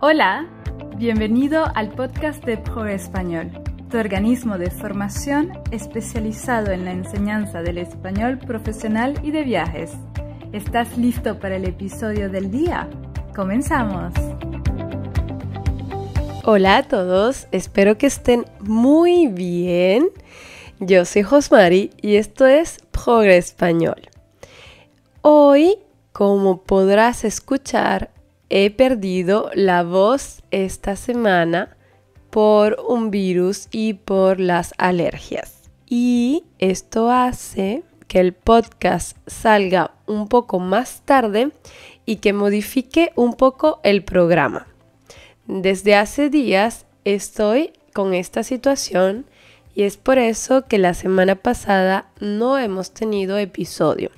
Hola, bienvenido al podcast de Pro Español, tu organismo de formación especializado en la enseñanza del español profesional y de viajes. ¿Estás listo para el episodio del día? Comenzamos. Hola a todos, espero que estén muy bien. Yo soy Josmari y esto es PROGRESPAÑOL. Español. Hoy, como podrás escuchar, he perdido la voz esta semana por un virus y por las alergias. Y esto hace que el podcast salga un poco más tarde y que modifique un poco el programa. Desde hace días estoy con esta situación y es por eso que la semana pasada no hemos tenido episodio.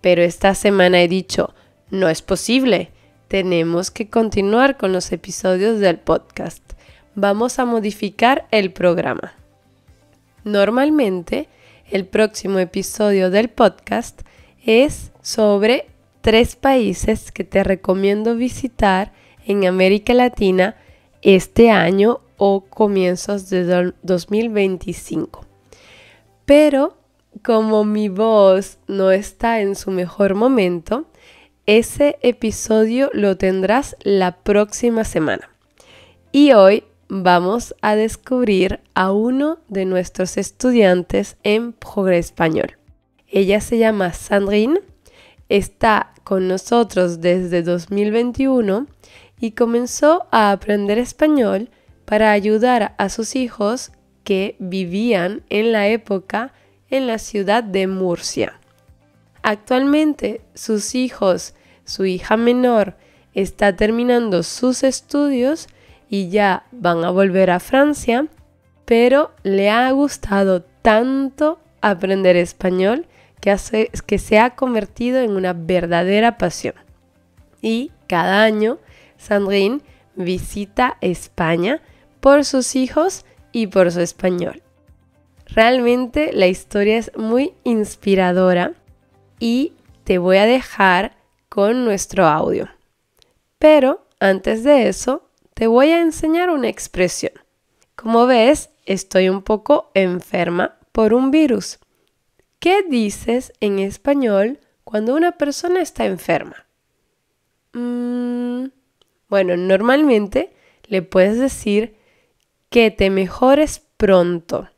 Pero esta semana he dicho, no es posible, tenemos que continuar con los episodios del podcast. Vamos a modificar el programa. Normalmente, el próximo episodio del podcast es sobre tres países que te recomiendo visitar en América Latina este año o comienzos de 2025. Pero como mi voz no está en su mejor momento, ese episodio lo tendrás la próxima semana. Y hoy vamos a descubrir a uno de nuestros estudiantes en progreso Español. Ella se llama Sandrine, está con nosotros desde 2021 y comenzó a aprender español para ayudar a sus hijos que vivían en la época en la ciudad de Murcia. Actualmente sus hijos su hija menor está terminando sus estudios y ya van a volver a Francia, pero le ha gustado tanto aprender español que, que se ha convertido en una verdadera pasión. Y cada año, Sandrine visita España por sus hijos y por su español. Realmente la historia es muy inspiradora y te voy a dejar con nuestro audio. Pero antes de eso, te voy a enseñar una expresión. Como ves, estoy un poco enferma por un virus. ¿Qué dices en español cuando una persona está enferma? Mm, bueno, normalmente le puedes decir que te mejores pronto.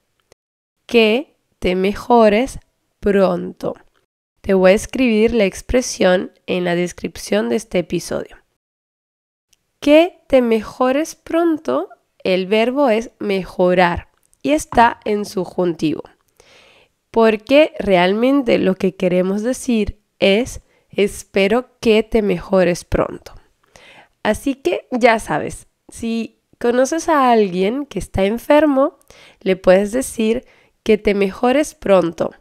Que te mejores pronto. Te voy a escribir la expresión en la descripción de este episodio. Que te mejores pronto, el verbo es mejorar y está en subjuntivo. Porque realmente lo que queremos decir es espero que te mejores pronto. Así que ya sabes, si conoces a alguien que está enfermo, le puedes decir que te mejores pronto.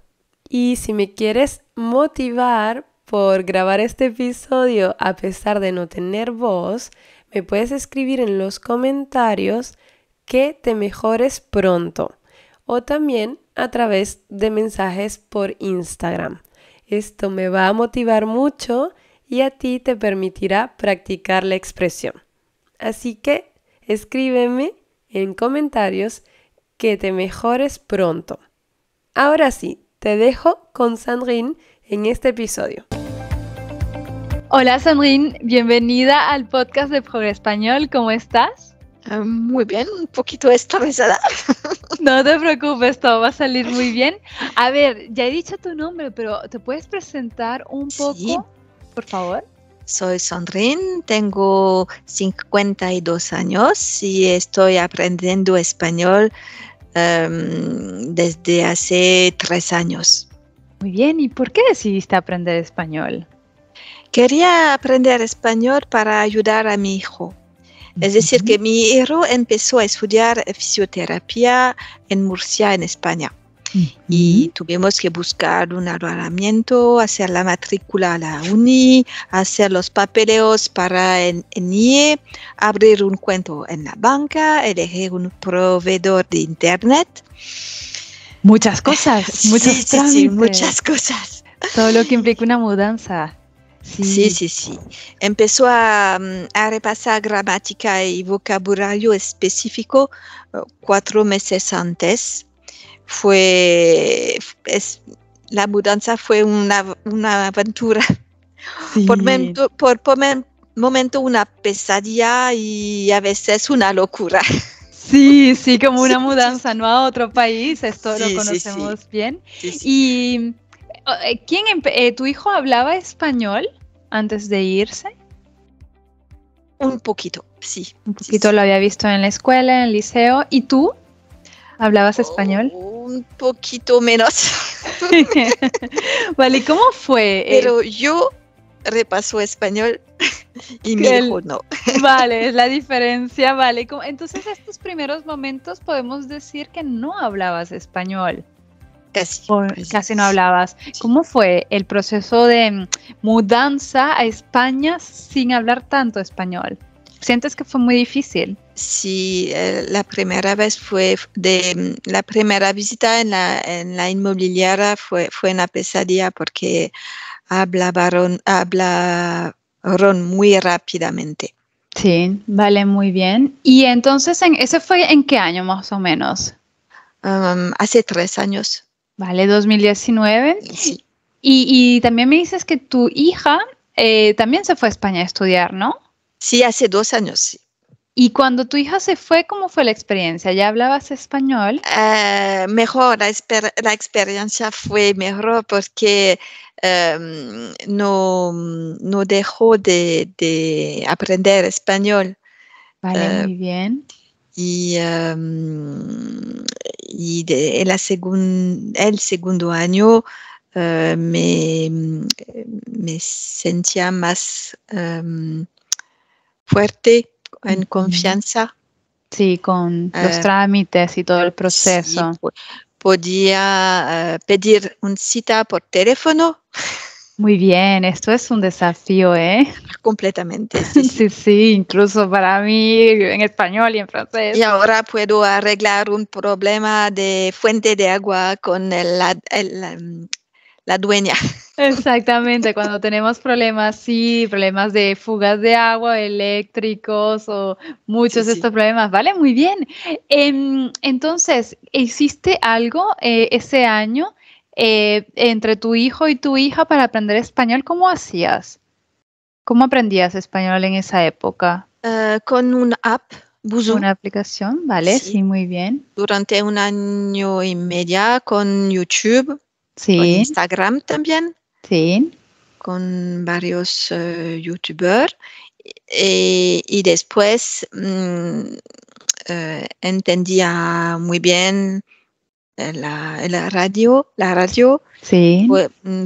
Y si me quieres motivar por grabar este episodio a pesar de no tener voz, me puedes escribir en los comentarios que te mejores pronto o también a través de mensajes por Instagram. Esto me va a motivar mucho y a ti te permitirá practicar la expresión. Así que escríbeme en comentarios que te mejores pronto. Ahora sí, te dejo con Sandrine en este episodio. Hola Sandrine, bienvenida al podcast de Progre Español. ¿Cómo estás? Ah, muy bien, un poquito estresada. No te preocupes, todo va a salir muy bien. A ver, ya he dicho tu nombre, pero ¿te puedes presentar un poco, por favor? Soy Sandrine, tengo 52 años y estoy aprendiendo español Em, desde hace tres años. Muy bien, ¿y por qué decidiste aprender español? Quería aprender español para ayudar a mi hijo. Es decir, que mi hijo empezó a estudiar fisioterapia en Murcia, en España y tuvimos que buscar un alojamiento, hacer la matrícula a la UNI, hacer los papeleos para el NIE, abrir un cuento en la banca, elegir un proveedor de Internet. Muchas cosas, muchas, muchas cosas. Todo lo que implica una mudanza. Sí. sí, sí, Empezó mm, a, repasar gramática y vocabulario específico eh, cuatro meses antes fue, la mudanza fue una, aventura. Por, momento, por, momento una pesadilla y a veces una locura. Sí, sí, como una mudanza, ¿no? A otro país, esto lo conocemos bien. ¿Y eh, quién, eh, tu hijo hablaba español antes de irse? Un poquito, sí. Un poquito lo había visto en la escuela, en el liceo. ¿Y tú? ¿Hablabas oh, español? un poquito menos. vale, cómo fue? Pero yo repaso español y mi no. Vale, es la diferencia, vale. Entonces, estos primeros momentos podemos decir que no hablabas español. Casi. Casi, no hablabas. ¿Cómo fue el proceso de mm, mudanza a España sin hablar tanto español? ¿Sientes que fue muy difícil? Sí, eh, la primera vez fue de mm, la primera visita en la, en inmobiliaria fue, fue una pesadilla porque hablaron, ron muy rápidamente. Sí, vale, muy bien. ¿Y entonces en, ese fue en qué año más o menos? Um, hace tres años. Vale, 2019. Sí. Y, también me dices que tu hija eh, también se fue a España a estudiar, ¿no? Sí, hace dos años. Y cuando tu hija se fue, ¿cómo fue la experiencia? ¿Ya hablabas español? Ah, mejor, la, experiencia fue mejor porque em, no, dejó de, aprender español. Vale, ah, muy bien. Y, em, de, la el segundo año eh, me, sentía más... Em, fuerte, en confianza. Sí, con los eh, trámites y todo el proceso. podía eh, pedir una cita por teléfono. Muy bien, esto es un desafío, ¿eh? Completamente. Sí, sí, incluso para mí en español y en francés. Y ahora puedo arreglar un problema de fuente de agua con el, el, mm, la dueña. Exactamente, cuando tenemos problemas, sí, problemas de fugas de agua, eléctricos o muchos de estos problemas, ¿vale? Muy bien. Em, entonces, ¿hiciste algo eh, ese año eh, entre tu hijo y tu hija para aprender español? ¿Cómo hacías? ¿Cómo aprendías español en esa época? Ah, con una app. buzo. Una aplicación, ¿vale? sí, muy bien. Durante un año y medio con YouTube Sí. Instagram también. Con varios eh, youtubers. Y, después mm, eh, entendía muy bien eh, la, radio, la radio. Sí. Mm,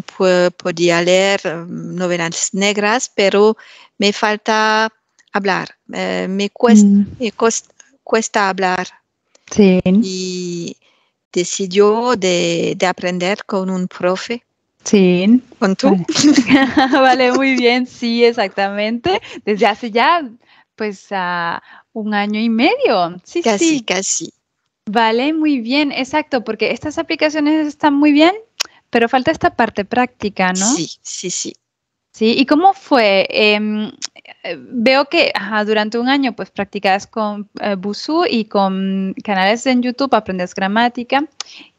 podía leer mm, novelas negras, pero me falta hablar. me, cuesta, cuesta hablar. Y decidió de, aprender con un profe. Sí. ¿Con tú? Vale. muy bien, sí, exactamente. Desde hace ya, pues, ah, un año y medio. Sí, casi, casi. Vale, muy bien, exacto, porque estas aplicaciones están muy bien, pero falta esta parte práctica, ¿no? Sí, sí, sí. Sí, ¿y cómo fue? Em, veo que durante un año pues practicas con eh, Busu y con canales en YouTube, aprendes gramática.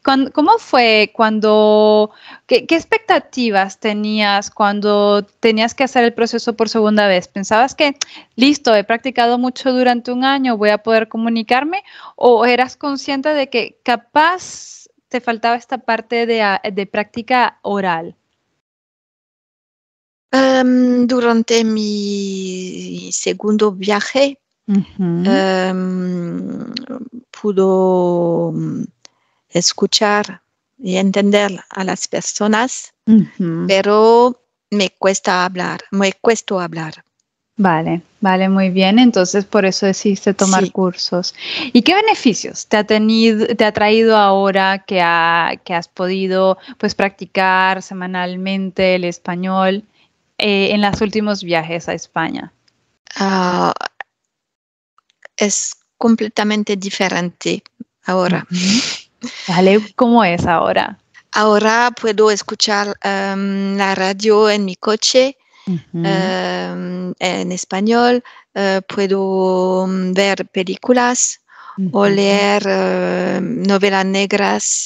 ¿Cómo fue cuando, qué, qué, expectativas tenías cuando tenías que hacer el proceso por segunda vez? ¿Pensabas que, listo, he practicado mucho durante un año, voy a poder comunicarme? ¿O eras consciente de que capaz te faltaba esta parte de, de práctica oral? Em, durante mi segundo viaje em, pude mm, escuchar y entender a las personas, pero me cuesta hablar, me cuesta hablar. Vale, vale, muy bien. Entonces, por eso decidiste tomar cursos. ¿Y qué beneficios te ha te ha traído ahora que, que has podido pues practicar semanalmente el español? Eh, en los últimos viajes a España? Ah, es completamente diferente ahora. ¿cómo es ahora? Ahora puedo escuchar em, la radio en mi coche. Em, en español, eh, puedo mm, ver películas o leer eh, novelas negras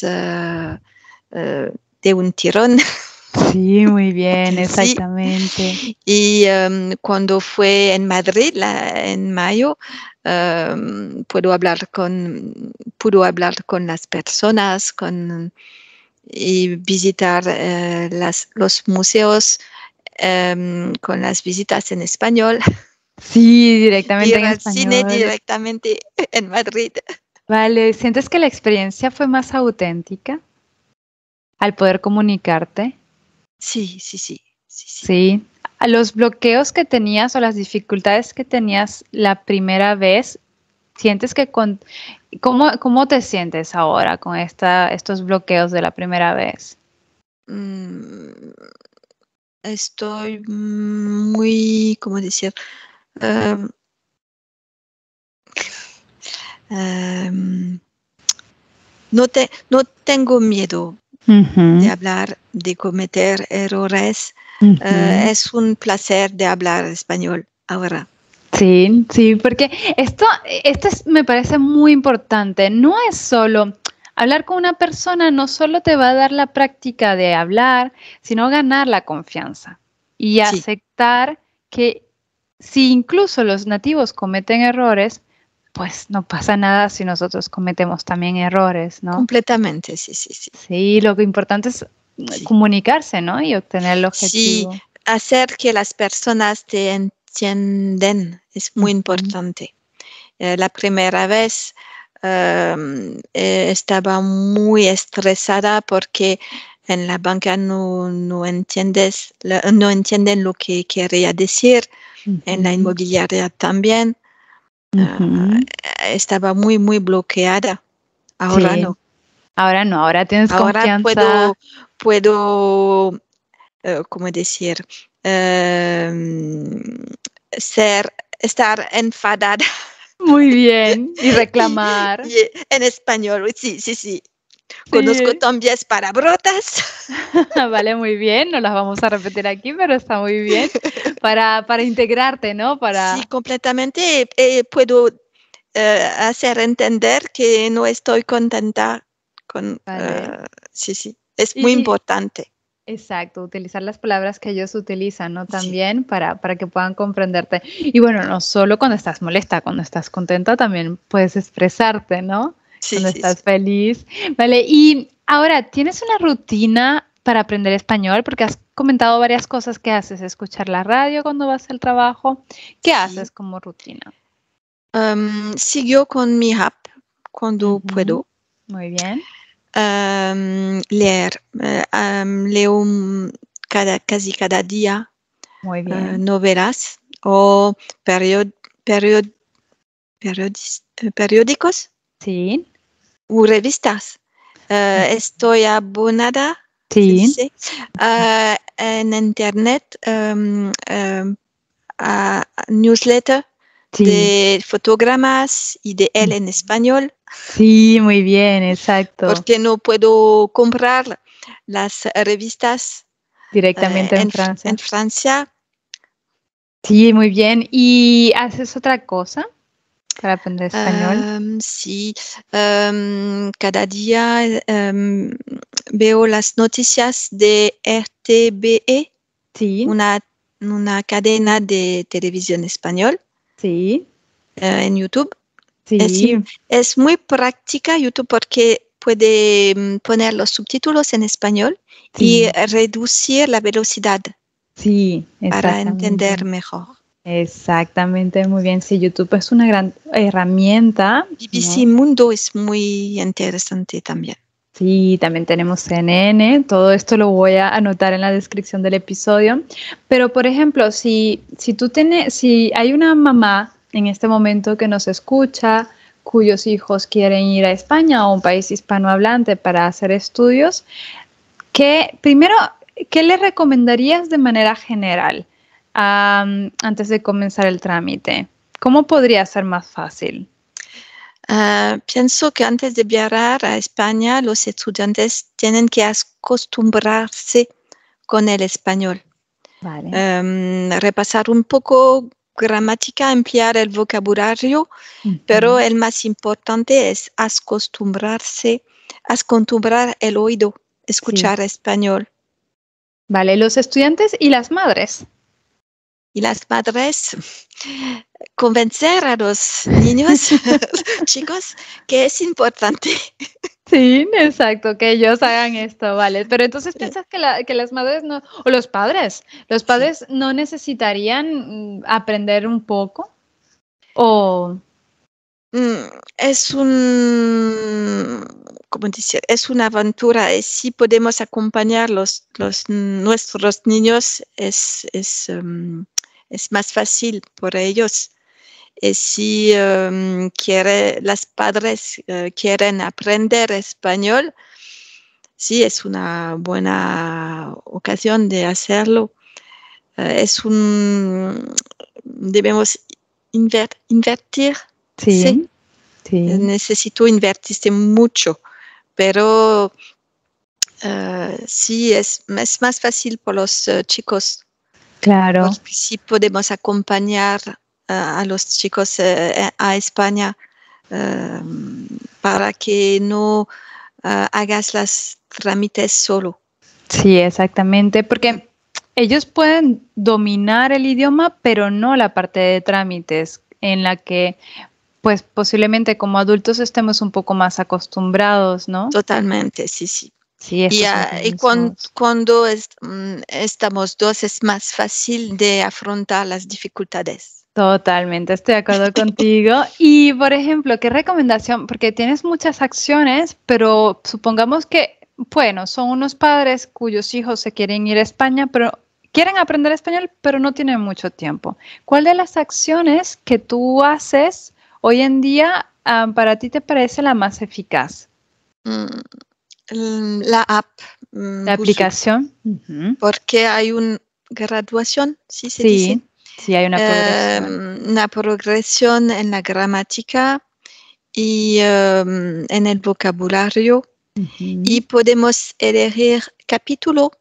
de un tirón. Sí, muy bien, exactamente. Y em, cuando fue en Madrid, en mayo, em, puedo hablar con, pudo hablar con las personas, con y visitar eh, los museos em, con las visitas en español. Sí, directamente. en en el cine directamente en Madrid. Vale, ¿sientes que la experiencia fue más auténtica al poder comunicarte? Sí, sí, sí, sí. Sí. A los bloqueos que tenías o las dificultades que tenías la primera vez, ¿sientes que con... ¿Cómo, cómo te sientes ahora con esta, estos bloqueos de la primera vez? Mm, estoy muy, ¿cómo decir? Em, em, no, te, no tengo miedo de hablar de cometer errores. Eh, es un placer de hablar español ahora. Sí, sí, porque esto, me parece muy importante. No es solo hablar con una persona, no solo te va a dar la práctica de hablar, sino ganar la confianza y aceptar que si incluso los nativos cometen errores, pues no pasa nada si nosotros cometemos también errores, ¿no? Completamente, sí, sí, sí. Sí, lo importante es comunicarse, ¿no? Y obtener el objetivo. Sí, hacer que las personas te entiendan es muy importante. Eh, la primera vez em, eh, estaba muy estresada porque en la banca no, entiendes, no entienden lo que quería decir, en la inmobiliaria también. Ah, estaba muy, muy bloqueada. Ahora no. Ahora no, ahora tienes ahora confianza puedo, eh, cómo decir, em, ser, estar enfadada. Muy bien, y reclamar. en español, sí, sí, sí. Conozco sí. para brotas. vale, muy bien, no las vamos a repetir aquí, pero está muy bien para, para integrarte, ¿no? Para... Sí, completamente eh, puedo eh, hacer entender que no estoy contenta con... sí, sí. Es muy importante. Exacto, utilizar las palabras que ellos utilizan, ¿no? También para, que puedan comprenderte. Y bueno, no solo cuando estás molesta, cuando estás contenta también puedes expresarte, ¿no? cuando estás feliz. Vale, y ahora, ¿tienes una rutina para aprender español? Porque has comentado varias cosas que haces, escuchar la radio cuando vas al trabajo. ¿Qué haces como rutina? Siguió sigo con mi app cuando puedo. Muy bien leer. Eh, leo casi cada día eh, novelas o period, eh, periódicos sí. o revistas. estoy abonada en internet em, em, a newsletter de fotogramas y de él en español. Sí, muy bien, exacto. Porque no puedo comprar las revistas directamente eh, en, Francia. Sí, muy bien. ¿Y haces otra cosa para aprender español? Em, sí, em, cada día em, veo las noticias de RTBE, una, cadena de televisión español. Sí. Eh, en YouTube. Sí. Es, muy práctica YouTube porque puede mm, poner los subtítulos en español y eh, reducir la velocidad sí, para entender mejor. Exactamente, muy bien. Sí, YouTube es una gran herramienta. BBC Mundo es muy interesante también. Sí, también tenemos CNN, todo esto lo voy a anotar en la descripción del episodio. Pero, por ejemplo, si, si tú tienes, si hay una mamá en este momento que nos escucha, cuyos hijos quieren ir a España o a un país hispanohablante para hacer estudios, ¿qué primero, ¿qué le recomendarías de manera general antes de comenzar el trámite? ¿Cómo podría ser más fácil? Ah, pienso que antes de viajar a España, los estudiantes tienen que acostumbrarse con el español. Em, repasar un poco gramática, ampliar el vocabulario, pero el más importante es acostumbrarse, acostumbrar el oído, escuchar español. Vale, los estudiantes y las madres. Y las madres, convencer a los niños, chicos, que es importante Sí, exacto, que ellos hagan esto, vale. Pero entonces piensas que, las madres no, o los padres, los padres no necesitarían mm, aprender un poco o... Mm, es un, como dice, es una aventura y si podemos acompañar los, nuestros niños es, es em, más fácil por ellos. Y eh, si em, las padres eh, quieren aprender español, sí, es una buena ocasión de hacerlo. Eh, es un, debemos invertir. Sí, sí. Necesito invertir mucho, pero sí, es, más fácil para los chicos. Claro. Si podemos acompañar a los chicos eh, eh, a España em, para que no eh, hagas las trámites solo. Sí, exactamente, porque ellos pueden dominar el idioma, pero no la parte de trámites en la que pues posiblemente como adultos estemos un poco más acostumbrados, ¿no? Totalmente, sí, sí. y, ah, cuando, mm, estamos dos es más fácil de afrontar las dificultades. Totalmente, estoy de acuerdo contigo. Y, por ejemplo, ¿qué recomendación? Porque tienes muchas acciones, pero supongamos que, bueno, son unos padres cuyos hijos se quieren ir a España, pero quieren aprender español, pero no tienen mucho tiempo. ¿Cuál de las acciones que tú haces hoy en día ah, para ti te parece la más eficaz? Mm, la app. Mm, la aplicación. Porque hay una graduación, sí sí. Em, una progresión. en la gramática y em, en el vocabulario. Y podemos elegir capítulo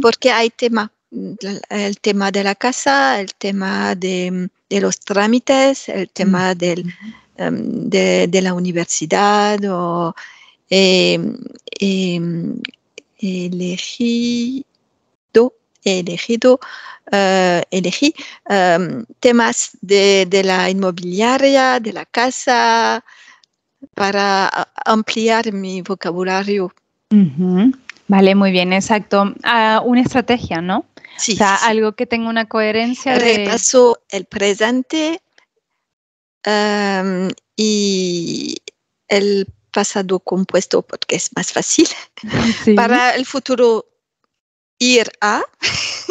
porque hay tema. El tema de la casa, el tema de, los trámites, el tema del, em, de, la universidad. O, eh, elegido he elegido, eh, elegí em, temas de, la inmobiliaria, de la casa, para ampliar mi vocabulario. Vale, muy bien, exacto. Ah, una estrategia, ¿no? Sí. O sea, algo que tenga una coherencia. Repaso el presente em, y el pasado compuesto porque es más fácil. Para el futuro ir a.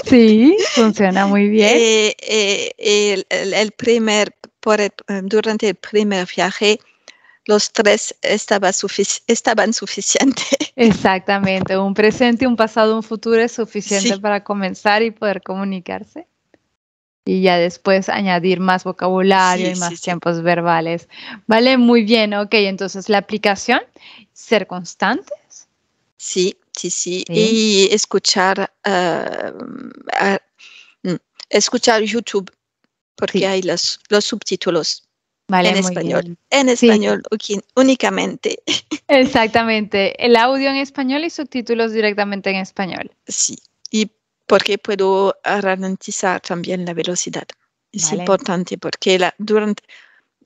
Sí, funciona muy bien. Eh, eh, el, primer, durante el primer viaje, los tres estaba estaban suficientes. Exactamente, un presente, un pasado, un futuro es suficiente para comenzar y poder comunicarse. Y ya después añadir más vocabulario y más tiempos verbales. Vale, muy bien, ok, entonces la aplicación, ser constantes. Sí sí, Y escuchar, ah, ah, mm, escuchar YouTube, porque hay los, los subtítulos. en español, en español únicamente. Exactamente, el audio en español y subtítulos directamente en español. Sí, y porque puedo ah, ralentizar también la velocidad. Es importante porque durante,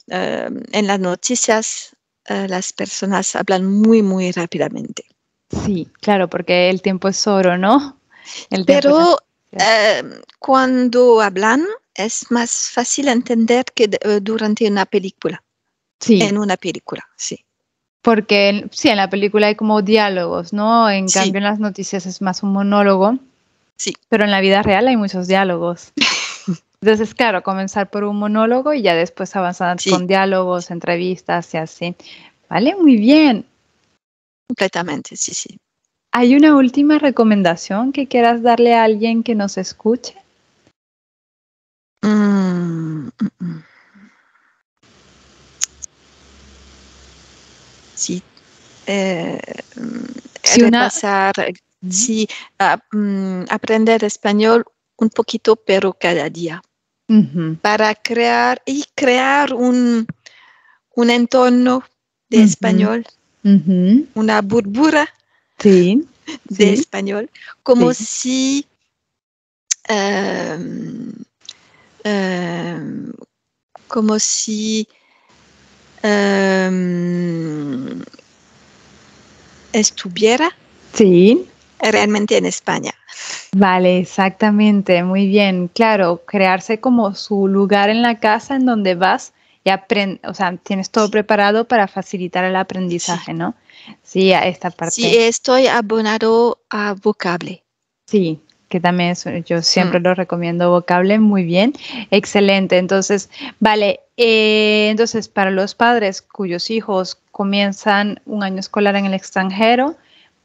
en las noticias las personas hablan muy, muy rápidamente. Sí, claro, porque el tiempo es oro, ¿no? Pero eh, cuando hablan es más fácil entender que eh, durante una película. Sí. En una película, sí. Porque sí, en la película hay como diálogos, ¿no? En cambio en las noticias es más un monólogo. Sí. Pero en la vida real hay muchos diálogos. Entonces, claro, comenzar por un monólogo y ya después avanzar con diálogos, entrevistas y así. Vale, muy bien. Completamente, sí, sí. ¿Hay una última recomendación que quieras darle a alguien que nos escuche? Sí. aprender español un poquito, pero cada día. Para crear y crear un, entorno de español una burbura de español, como si, em, em, como si em, estuviera realmente en España. Vale, exactamente, muy bien, claro, crearse como su lugar en la casa en donde vas ya o sea, tienes todo preparado para facilitar el aprendizaje, ¿no? Sí, a esta parte. Sí, estoy abonado a vocable. Sí, que también es, yo mm. siempre lo recomiendo vocable, muy bien, excelente. Entonces, vale, eh, entonces para los padres cuyos hijos comienzan un año escolar en el extranjero,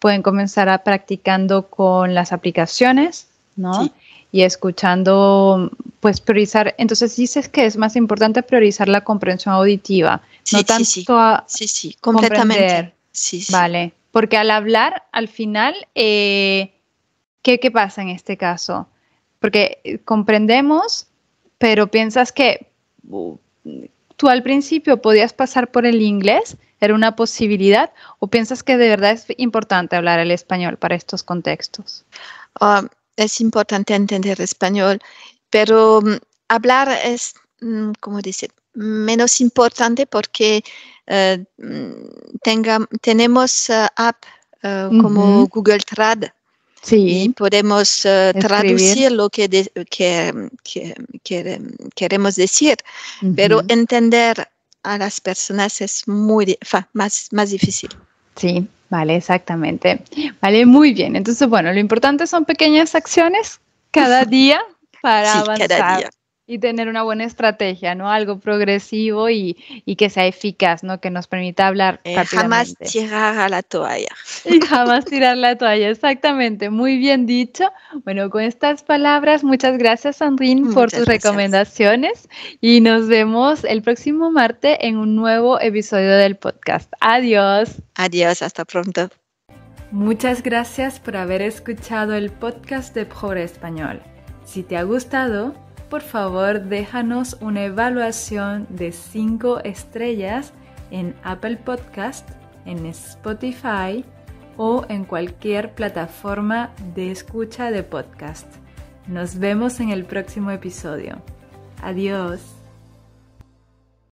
pueden comenzar a practicando con las aplicaciones, ¿no? Sí y escuchando, pues priorizar. Entonces dices que es más importante priorizar la comprensión auditiva, sí, no sí, tanto a sí, sí, Comprender. Sí, Vale, porque al hablar, al final, eh, ¿qué, ¿qué pasa en este caso? Porque eh, comprendemos, pero piensas que tú al principio podías pasar por el inglés, era una posibilidad, o piensas que de verdad es importante hablar el español para estos contextos? Ah, es importante entender español, pero mm, hablar es, mm, como dice, menos importante porque eh, mm, tenemos eh, app eh, como Google Trad. Sí. Y podemos traducir lo que, queremos decir, pero entender a las personas es muy más, más difícil. Sí, Vale, exactamente. Vale, muy bien. Entonces, bueno, lo importante son pequeñas acciones cada día para sí, avanzar. Cada día. Y tener una buena estrategia, ¿no? Algo progresivo y, que sea eficaz, ¿no? Que nos permita hablar eh, Jamás tirar a la toalla. Y jamás tirar la toalla, exactamente. Muy bien dicho. Bueno, con estas palabras, muchas gracias, Sandrine, por tus recomendaciones. Y nos vemos el próximo martes en un nuevo episodio del podcast. Adiós. Adiós, hasta pronto. Muchas gracias por haber escuchado el podcast de Pobre Español. Si te ha gustado por favor déjanos una evaluación de 5 estrellas en Apple Podcast, en Spotify o en cualquier plataforma de escucha de podcast. Nos vemos en el próximo episodio. Adiós.